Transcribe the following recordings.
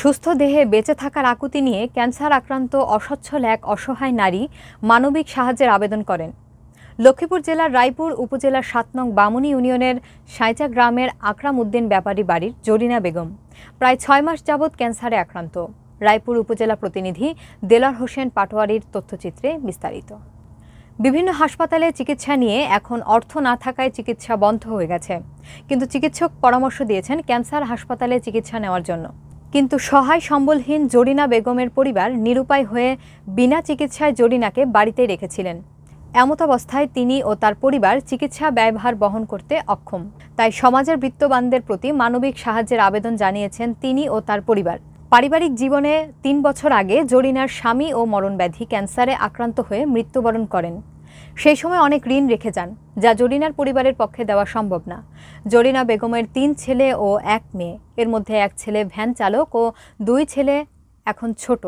সুস্থ দেহে বেঁচে থাকার আকুতি নিয়ে ক্যান্সার আক্রান্ত অসচ্ছল এক অসহায় নারী মানবিক সাহায্যের আবেদন করেন লক্ষ্মীপুর জেলার রায়পুর উপজেলার সাত নং বামুনি ইউনিয়নের সাঁচা গ্রামের আকরাম উদ্দিন ব্যাপারী বাড়ির জরিনা বেগম প্রায় ছয় মাস যাবৎ ক্যান্সারে আক্রান্ত রায়পুর উপজেলা প্রতিনিধি দেলার হোসেন পাটোয়ারির তথ্যচিত্রে বিস্তারিত বিভিন্ন হাসপাতালে চিকিৎসা নিয়ে এখন অর্থ না থাকায় চিকিৎসা বন্ধ হয়ে গেছে কিন্তু চিকিৎসক পরামর্শ দিয়েছেন ক্যান্সার হাসপাতালে চিকিৎসা নেওয়ার জন্য কিন্তু সহায় সম্বলহীন জরিনা বেগমের পরিবার নিরুপায় হয়ে বিনা চিকিৎসায় জরিনাকে বাড়িতে রেখেছিলেন এমতাবস্থায় তিনি ও তার পরিবার চিকিৎসা ব্যয়ভার বহন করতে অক্ষম তাই সমাজের বৃত্তবানদের প্রতি মানবিক সাহায্যের আবেদন জানিয়েছেন তিনি ও তার পরিবার পারিবারিক জীবনে তিন বছর আগে জরিনার স্বামী ও মরণব্যাধি ক্যান্সারে আক্রান্ত হয়ে মৃত্যুবরণ করেন সেই সময় অনেক ঋণ রেখে যান যা জরিনার পরিবারের পক্ষে দেওয়া সম্ভব না জরিনা বেগমের তিন ছেলে ও এক মেয়ে এর মধ্যে এক ছেলে ভ্যান চালক ও দুই ছেলে এখন ছোট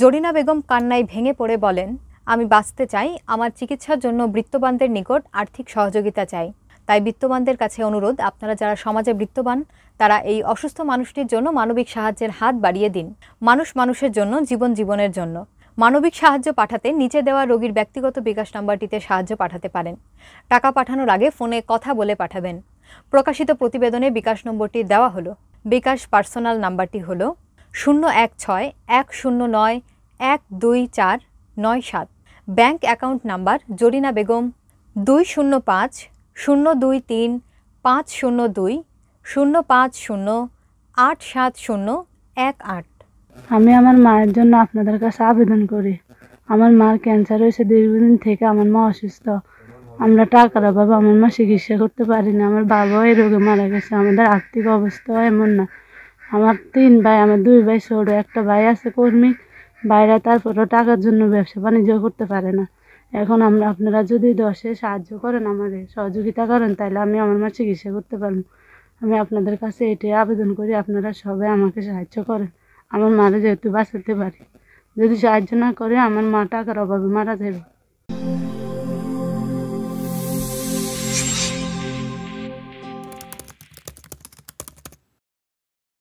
জরিনা বেগম কান্নায় ভেঙে পড়ে বলেন আমি বাঁচতে চাই আমার চিকিৎসার জন্য বৃত্তবানদের নিকট আর্থিক সহযোগিতা চাই তাই বৃত্তবানদের কাছে অনুরোধ আপনারা যারা সমাজে বৃত্তবান তারা এই অসুস্থ মানুষটির জন্য মানবিক সাহায্যের হাত বাড়িয়ে দিন মানুষ মানুষের জন্য জীবন জীবনের জন্য মানবিক সাহায্য পাঠাতে নিচে দেওয়া রোগীর ব্যক্তিগত বিকাশ নাম্বারটিতে সাহায্য পাঠাতে পারেন টাকা পাঠানোর আগে ফোনে কথা বলে পাঠাবেন প্রকাশিত প্রতিবেদনে বিকাশ নম্বরটি দেওয়া হলো বিকাশ পার্সোনাল নাম্বারটি হল শূন্য এক ছয় এক শূন্য নয় এক দুই চার নয় সাত bank account number Zarina Begum দুই শূন্য পাঁচ শূন্য দুই তিন পাঁচ শূন্য দুই শূন্য পাঁচ শূন্য আট সাত শূন্য এক আট আমি আমার মায়ের জন্য আপনাদের কাছে আবেদন করি আমার মার ক্যান্সার হয়েছে দীর্ঘদিন থেকে আমার মা অসুস্থ আমরা টাকার অভাবে আমার মা চিকিৎসা করতে পারি না আমার বাবাও এই রোগে মারা গেছে আমাদের আর্থিক অবস্থাও এমন না আমার তিন ভাই আমার দুই ভাই ছোটো একটা ভাই আছে কর্মী ভাইরা তারপরও টাকার জন্য ব্যবসা বাণিজ্য করতে পারে না এখন আমরা আপনারা যদি দশে সাহায্য করেন আমাদের সহযোগিতা করেন তাহলে আমি আমার মা চিকিৎসা করতে পারবো আমি আপনাদের কাছে এটাই আবেদন করি আপনারা সবাই আমাকে সাহায্য করেন আমার মারা যেহেতু বাঁচাতে পারি যদি সাহায্য না করে আমার মা টাকার অভাবে মারা যাবে